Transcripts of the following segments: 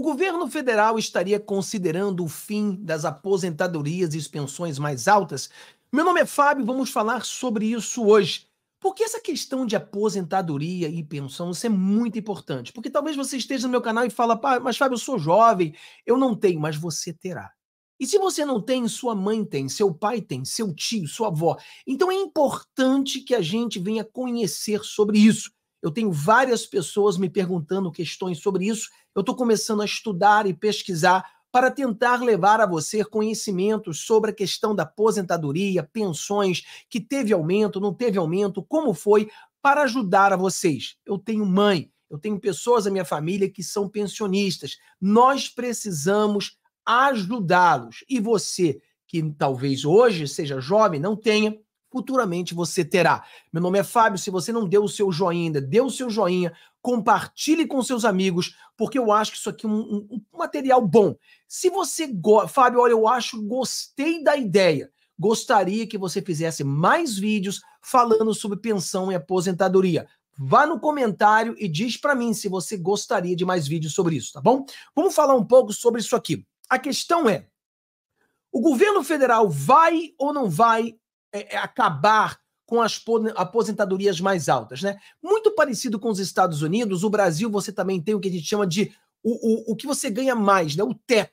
O governo federal estaria considerando o fim das aposentadorias e pensões mais altas? Meu nome é Fábio, vamos falar sobre isso hoje. Porque essa questão de aposentadoria e pensão isso é muito importante. Porque talvez você esteja no meu canal e fala, mas Fábio, eu sou jovem, eu não tenho, mas você terá. E se você não tem, sua mãe tem, seu pai tem, seu tio, sua avó. Então é importante que a gente venha conhecer sobre isso. Eu tenho várias pessoas me perguntando questões sobre isso. Eu estou começando a estudar e pesquisar para tentar levar a você conhecimentos sobre a questão da aposentadoria, pensões, que teve aumento, não teve aumento, como foi, para ajudar a vocês. Eu tenho mãe, eu tenho pessoas da minha família que são pensionistas. Nós precisamos ajudá-los. E você, que talvez hoje seja jovem, não tenha futuramente você terá. Meu nome é Fábio, se você não deu o seu joinha ainda, dê o seu joinha, compartilhe com seus amigos, porque eu acho que isso aqui é um, um, um material bom. Se você Fábio, olha, eu acho, gostei da ideia. Gostaria que você fizesse mais vídeos falando sobre pensão e aposentadoria. Vá no comentário e diz para mim se você gostaria de mais vídeos sobre isso, tá bom? Vamos falar um pouco sobre isso aqui. A questão é: o governo federal vai ou não vai é, é, acabar com as aposentadorias mais altas, né? Muito parecido com os Estados Unidos, o Brasil você também tem o que a gente chama de o, o, o que você ganha mais, né? O teto.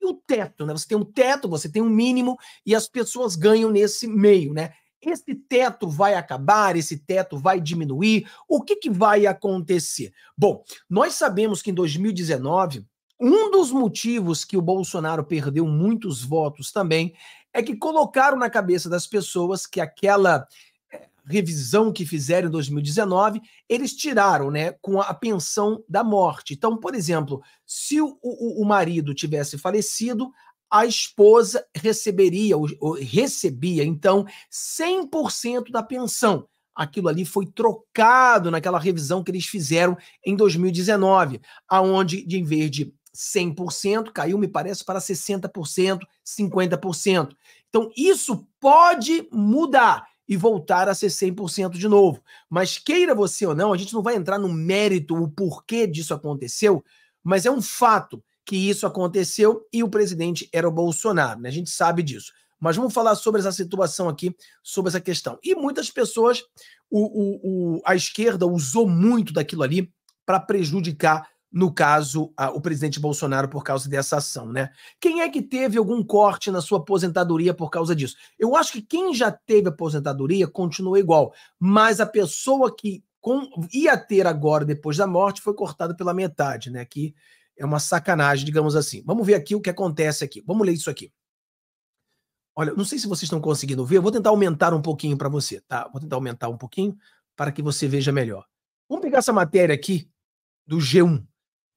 E o teto, né? Você tem um teto, você tem um mínimo e as pessoas ganham nesse meio, né? Esse teto vai acabar, esse teto vai diminuir. O que, que vai acontecer? Bom, nós sabemos que em 2019, um dos motivos que o Bolsonaro perdeu muitos votos também é que colocaram na cabeça das pessoas que aquela eh, revisão que fizeram em 2019, eles tiraram, né, com a pensão da morte. Então, por exemplo, se o, o, o marido tivesse falecido, a esposa receberia, ou, ou recebia, então, 100% da pensão. Aquilo ali foi trocado naquela revisão que eles fizeram em 2019, aonde, em vez de 100%, caiu, me parece, para 60%, 50%. Então, isso pode mudar e voltar a ser 100% de novo. Mas queira você ou não, a gente não vai entrar no mérito, o porquê disso aconteceu, mas é um fato que isso aconteceu e o presidente era o Bolsonaro, né? A gente sabe disso. Mas vamos falar sobre essa situação aqui, sobre essa questão. E muitas pessoas, o, o, o a esquerda usou muito daquilo ali para prejudicar no caso, a, o presidente Bolsonaro por causa dessa ação, né? Quem é que teve algum corte na sua aposentadoria por causa disso? Eu acho que quem já teve aposentadoria continua igual, mas a pessoa que com, ia ter agora depois da morte foi cortada pela metade, né? Que é uma sacanagem, digamos assim. Vamos ver aqui o que acontece aqui. Vamos ler isso aqui. Olha, não sei se vocês estão conseguindo ver, eu vou tentar aumentar um pouquinho para você, tá? Vou tentar aumentar um pouquinho para que você veja melhor. Vamos pegar essa matéria aqui do G1,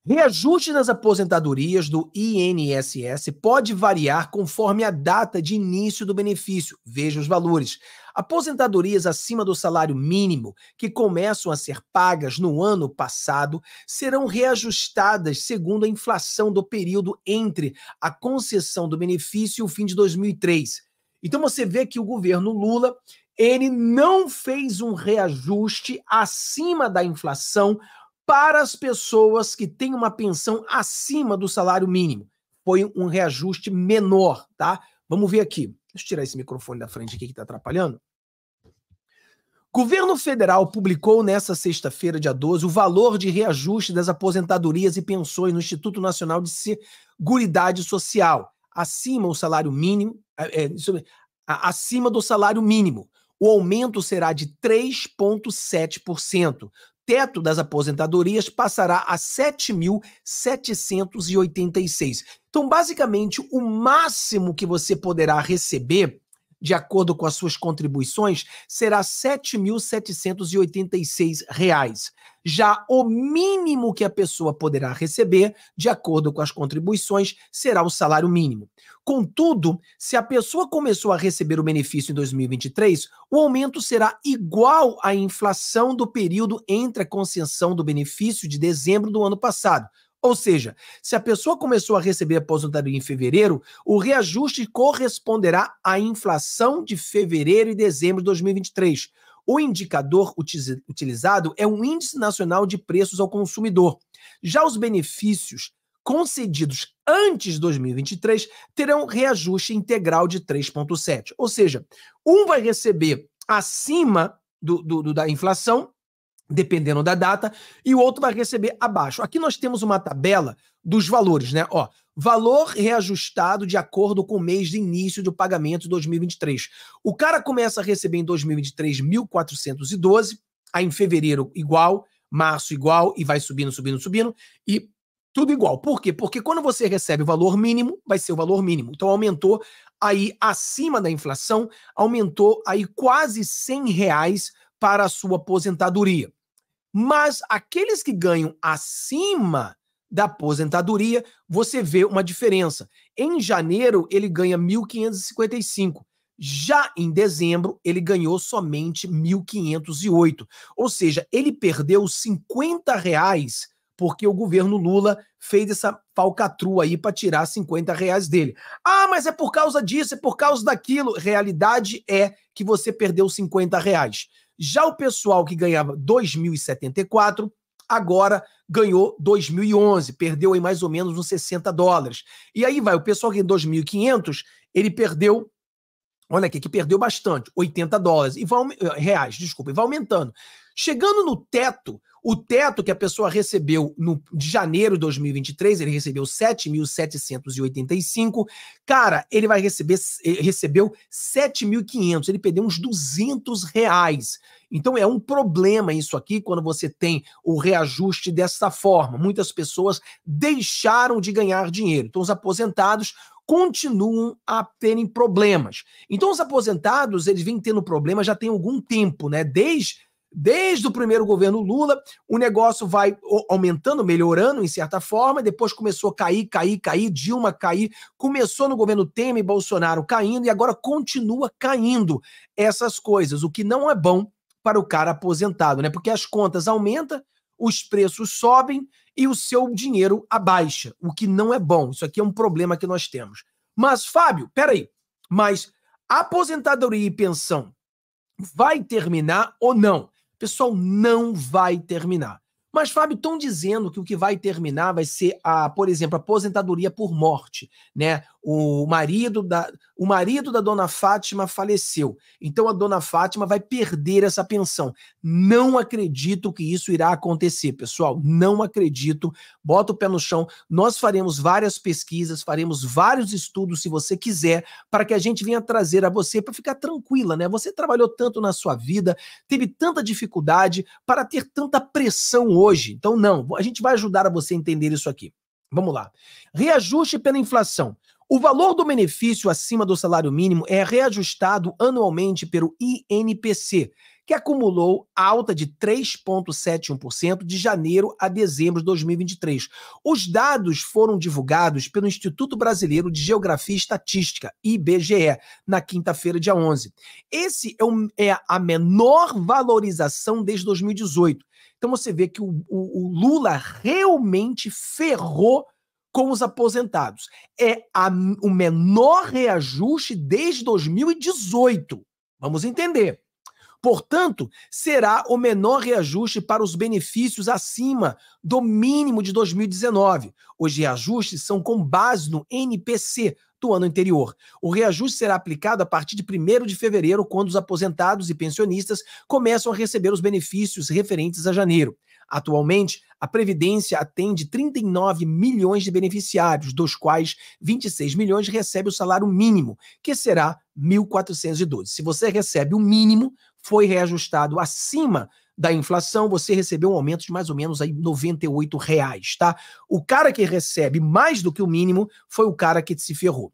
Reajuste nas aposentadorias do INSS pode variar conforme a data de início do benefício. Veja os valores. Aposentadorias acima do salário mínimo, que começam a ser pagas no ano passado, serão reajustadas segundo a inflação do período entre a concessão do benefício e o fim de 2003. Então você vê que o governo Lula, ele não fez um reajuste acima da inflação para as pessoas que têm uma pensão acima do salário mínimo. Foi um reajuste menor, tá? Vamos ver aqui. Deixa eu tirar esse microfone da frente aqui que está atrapalhando. Governo federal publicou nesta sexta-feira, dia 12, o valor de reajuste das aposentadorias e pensões no Instituto Nacional de Seguridade Social, acima o salário mínimo, é, é acima do salário mínimo. O aumento será de 3,7% teto das aposentadorias passará a 7.786. Então, basicamente, o máximo que você poderá receber de acordo com as suas contribuições, será R$ 7.786. Já o mínimo que a pessoa poderá receber, de acordo com as contribuições, será o salário mínimo. Contudo, se a pessoa começou a receber o benefício em 2023, o aumento será igual à inflação do período entre a concessão do benefício de dezembro do ano passado, ou seja, se a pessoa começou a receber aposentadoria em fevereiro, o reajuste corresponderá à inflação de fevereiro e dezembro de 2023. O indicador utilizado é um Índice Nacional de Preços ao Consumidor. Já os benefícios concedidos antes de 2023 terão reajuste integral de 3,7. Ou seja, um vai receber acima do, do, do da inflação dependendo da data, e o outro vai receber abaixo. Aqui nós temos uma tabela dos valores, né? Ó, valor reajustado de acordo com o mês de início do pagamento de 2023. O cara começa a receber em 2023 1.412, aí em fevereiro igual, março igual e vai subindo, subindo, subindo e tudo igual. Por quê? Porque quando você recebe o valor mínimo, vai ser o valor mínimo. Então aumentou aí acima da inflação, aumentou aí quase 100 reais para a sua aposentadoria. Mas aqueles que ganham acima da aposentadoria, você vê uma diferença. Em janeiro, ele ganha 1.555. Já em dezembro, ele ganhou somente 1.508. Ou seja, ele perdeu 50 reais porque o governo Lula fez essa falcatrua aí para tirar 50 reais dele. Ah, mas é por causa disso, é por causa daquilo. Realidade é que você perdeu 50 reais. Já o pessoal que ganhava 2.074 agora ganhou 2.011, perdeu aí mais ou menos uns 60 dólares. E aí vai, o pessoal que em 2.500, ele perdeu, olha aqui, que perdeu bastante, 80 dólares, e vai, reais, desculpa, e vai aumentando. Chegando no teto, o teto que a pessoa recebeu no, de janeiro de 2023, ele recebeu 7.785. Cara, ele vai receber, ele eh, recebeu 7.500, ele perdeu uns 200 reais. Então é um problema isso aqui quando você tem o reajuste dessa forma. Muitas pessoas deixaram de ganhar dinheiro. Então os aposentados continuam a terem problemas. Então os aposentados, eles vêm tendo problemas já tem algum tempo, né? Desde Desde o primeiro governo Lula, o negócio vai aumentando, melhorando em certa forma, depois começou a cair, cair, cair, Dilma cair, começou no governo Temer, e Bolsonaro caindo e agora continua caindo essas coisas, o que não é bom para o cara aposentado, né? Porque as contas aumentam, os preços sobem e o seu dinheiro abaixa, o que não é bom. Isso aqui é um problema que nós temos. Mas, Fábio, peraí, mas aposentadoria e pensão vai terminar ou não? pessoal não vai terminar. Mas, Fábio, estão dizendo que o que vai terminar vai ser, a, por exemplo, a aposentadoria por morte. Né? O, marido da, o marido da dona Fátima faleceu. Então a dona Fátima vai perder essa pensão. Não acredito que isso irá acontecer, pessoal. Não acredito. Bota o pé no chão. Nós faremos várias pesquisas, faremos vários estudos, se você quiser, para que a gente venha trazer a você para ficar tranquila, né? Você trabalhou tanto na sua vida, teve tanta dificuldade para ter tanta pressão hoje hoje. Então, não, a gente vai ajudar a você entender isso aqui. Vamos lá. Reajuste pela inflação. O valor do benefício acima do salário mínimo é reajustado anualmente pelo INPC, que acumulou alta de 3,71% de janeiro a dezembro de 2023. Os dados foram divulgados pelo Instituto Brasileiro de Geografia e Estatística, IBGE, na quinta-feira, dia 11. Esse é, um, é a menor valorização desde 2018 então você vê que o, o, o Lula realmente ferrou com os aposentados. É a, o menor reajuste desde 2018. Vamos entender. Portanto, será o menor reajuste para os benefícios acima do mínimo de 2019. Os reajustes são com base no NPC, do ano anterior. O reajuste será aplicado a partir de 1 de fevereiro, quando os aposentados e pensionistas começam a receber os benefícios referentes a janeiro. Atualmente, a Previdência atende 39 milhões de beneficiários, dos quais 26 milhões recebem o salário mínimo, que será 1.412. Se você recebe o mínimo, foi reajustado acima da inflação, você recebeu um aumento de mais ou menos aí R$ 98, reais, tá? O cara que recebe mais do que o mínimo foi o cara que se ferrou.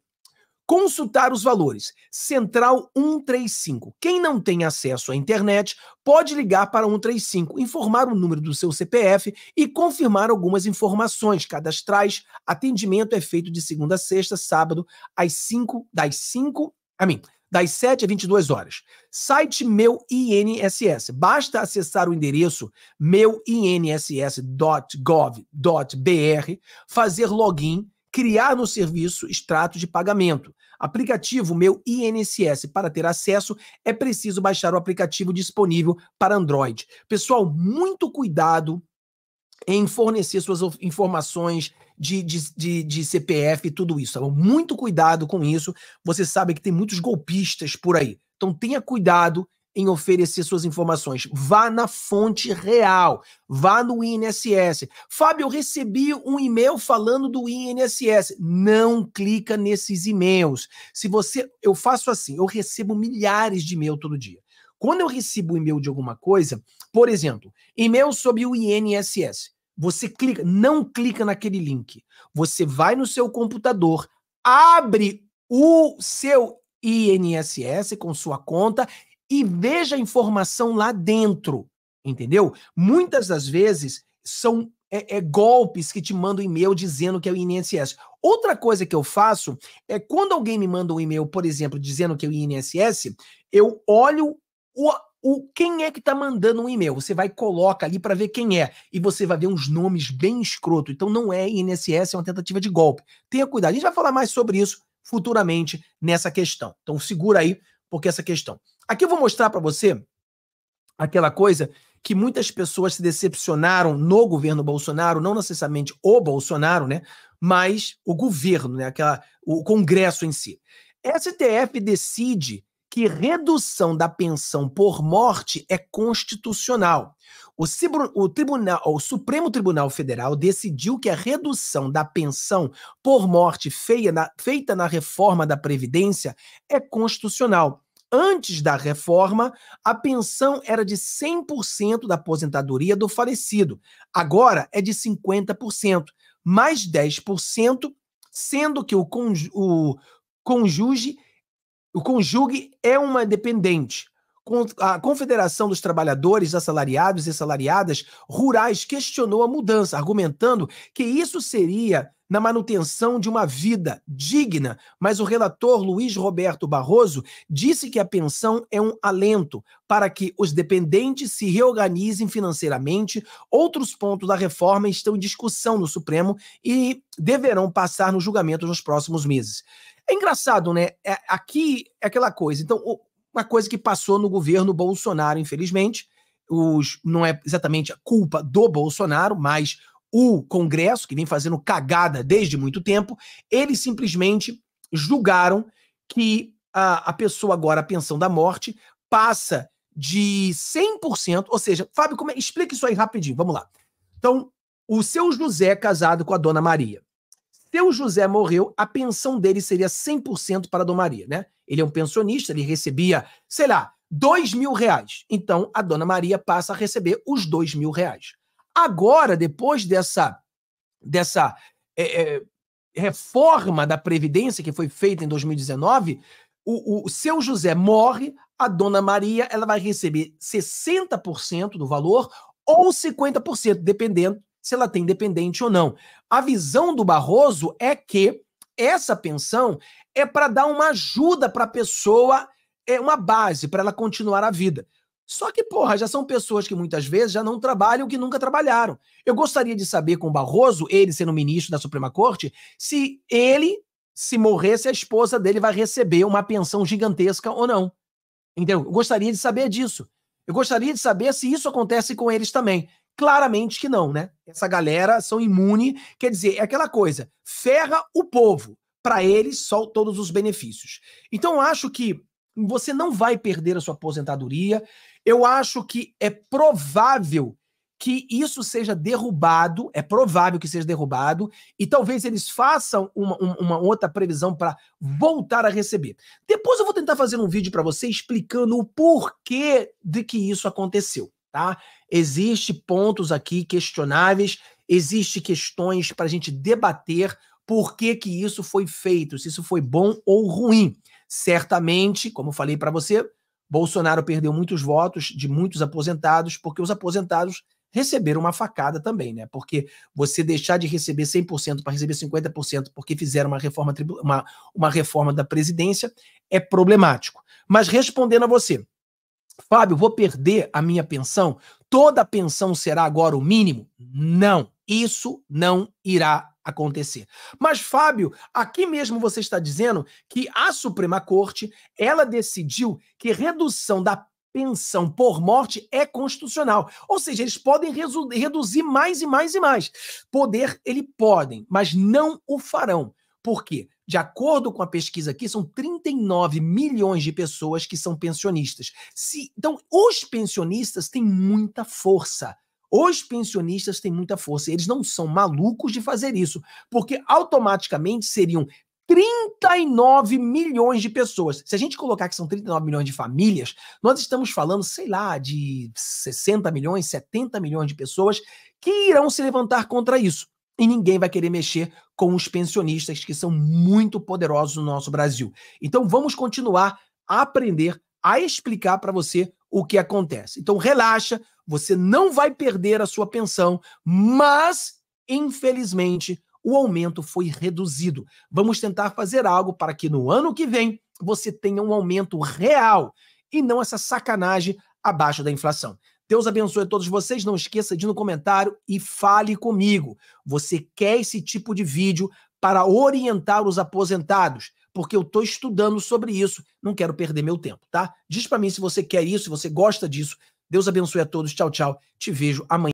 Consultar os valores. Central 135. Quem não tem acesso à internet pode ligar para 135, informar o número do seu CPF e confirmar algumas informações cadastrais. Atendimento é feito de segunda a sexta, sábado, às 5, das 5 a mim, das 7 às 22 horas. Site meu INSS. Basta acessar o endereço meuinss.gov.br, fazer login, criar no serviço extrato de pagamento. Aplicativo Meu INSS. Para ter acesso, é preciso baixar o aplicativo disponível para Android. Pessoal, muito cuidado em fornecer suas informações de, de, de, de CPF e tudo isso. Tá Muito cuidado com isso. Você sabe que tem muitos golpistas por aí. Então tenha cuidado em oferecer suas informações. Vá na fonte real, vá no INSS. Fábio, eu recebi um e-mail falando do INSS. Não clica nesses e-mails. Se você, eu faço assim, eu recebo milhares de e-mail todo dia. Quando eu recebo e-mail de alguma coisa, por exemplo, e-mail sobre o INSS, você clica, não clica naquele link. Você vai no seu computador, abre o seu INSS com sua conta e veja a informação lá dentro, entendeu? Muitas das vezes são é, é, golpes que te mandam e-mail dizendo que é o INSS. Outra coisa que eu faço é quando alguém me manda um e-mail, por exemplo, dizendo que é o INSS, eu olho o, o quem é que está mandando um e-mail. Você vai coloca ali para ver quem é e você vai ver uns nomes bem escroto. Então não é INSS, é uma tentativa de golpe. Tenha cuidado. A gente vai falar mais sobre isso futuramente nessa questão. Então segura aí porque essa questão. Aqui eu vou mostrar para você aquela coisa que muitas pessoas se decepcionaram no governo Bolsonaro, não necessariamente o Bolsonaro, né? Mas o governo, né? Aquela, o Congresso em si. STF decide que redução da pensão por morte é constitucional. O, o, tribunal, o Supremo Tribunal Federal decidiu que a redução da pensão por morte na, feita na reforma da Previdência é constitucional. Antes da reforma, a pensão era de 100% da aposentadoria do falecido. Agora é de 50%, mais 10%, sendo que o, conju o conjuge o conjugue é uma dependente. A Confederação dos Trabalhadores Assalariados e Assalariadas Rurais questionou a mudança, argumentando que isso seria na manutenção de uma vida digna, mas o relator Luiz Roberto Barroso disse que a pensão é um alento para que os dependentes se reorganizem financeiramente. Outros pontos da reforma estão em discussão no Supremo e deverão passar no julgamento nos próximos meses. É engraçado, né? É, aqui é aquela coisa. Então, uma coisa que passou no governo Bolsonaro, infelizmente, os, não é exatamente a culpa do Bolsonaro, mas o Congresso, que vem fazendo cagada desde muito tempo, eles simplesmente julgaram que a, a pessoa agora, a pensão da morte, passa de 100%, ou seja, Fábio, como é? explica isso aí rapidinho, vamos lá. Então, o seu José casado com a dona Maria. Seu José morreu, a pensão dele seria 100% para a dona Maria, né? Ele é um pensionista, ele recebia, sei lá, dois mil reais. Então, a dona Maria passa a receber os dois mil reais. Agora, depois dessa, dessa é, é, reforma da Previdência que foi feita em 2019, o, o seu José morre, a dona Maria ela vai receber 60% do valor ou 50%, dependendo se ela tem dependente ou não. A visão do Barroso é que essa pensão é para dar uma ajuda para a pessoa, é uma base para ela continuar a vida. Só que, porra, já são pessoas que muitas vezes já não trabalham que nunca trabalharam. Eu gostaria de saber com o Barroso, ele sendo ministro da Suprema Corte, se ele, se morresse, a esposa dele vai receber uma pensão gigantesca ou não. Entendeu? Eu gostaria de saber disso. Eu gostaria de saber se isso acontece com eles também. Claramente que não, né? Essa galera são imune, quer dizer, é aquela coisa, ferra o povo. Para eles, só todos os benefícios. Então, eu acho que você não vai perder a sua aposentadoria. Eu acho que é provável que isso seja derrubado, é provável que seja derrubado, e talvez eles façam uma, uma outra previsão para voltar a receber. Depois eu vou tentar fazer um vídeo para você explicando o porquê de que isso aconteceu, tá? Existem pontos aqui questionáveis, existem questões para a gente debater por que, que isso foi feito, se isso foi bom ou ruim. Certamente, como falei para você, Bolsonaro perdeu muitos votos de muitos aposentados, porque os aposentados receberam uma facada também, né? Porque você deixar de receber 100% para receber 50% porque fizeram uma reforma, uma, uma reforma da presidência é problemático. Mas respondendo a você, Fábio, vou perder a minha pensão? Toda a pensão será agora o mínimo? Não, isso não irá acontecer. Mas, Fábio, aqui mesmo você está dizendo que a Suprema Corte ela decidiu que redução da pensão por morte é constitucional. Ou seja, eles podem reduzir mais e mais e mais. Poder, eles podem, mas não o farão. Por quê? De acordo com a pesquisa aqui, são 39 milhões de pessoas que são pensionistas. Se, então, os pensionistas têm muita força os pensionistas têm muita força, eles não são malucos de fazer isso, porque automaticamente seriam 39 milhões de pessoas. Se a gente colocar que são 39 milhões de famílias, nós estamos falando, sei lá, de 60 milhões, 70 milhões de pessoas que irão se levantar contra isso. E ninguém vai querer mexer com os pensionistas, que são muito poderosos no nosso Brasil. Então vamos continuar a aprender a explicar para você o que acontece. Então relaxa, você não vai perder a sua pensão, mas, infelizmente, o aumento foi reduzido. Vamos tentar fazer algo para que no ano que vem você tenha um aumento real e não essa sacanagem abaixo da inflação. Deus abençoe a todos vocês. Não esqueça de ir no comentário e fale comigo. Você quer esse tipo de vídeo para orientar os aposentados? Porque eu estou estudando sobre isso, não quero perder meu tempo, tá? Diz para mim se você quer isso, se você gosta disso, Deus abençoe a todos. Tchau, tchau. Te vejo amanhã.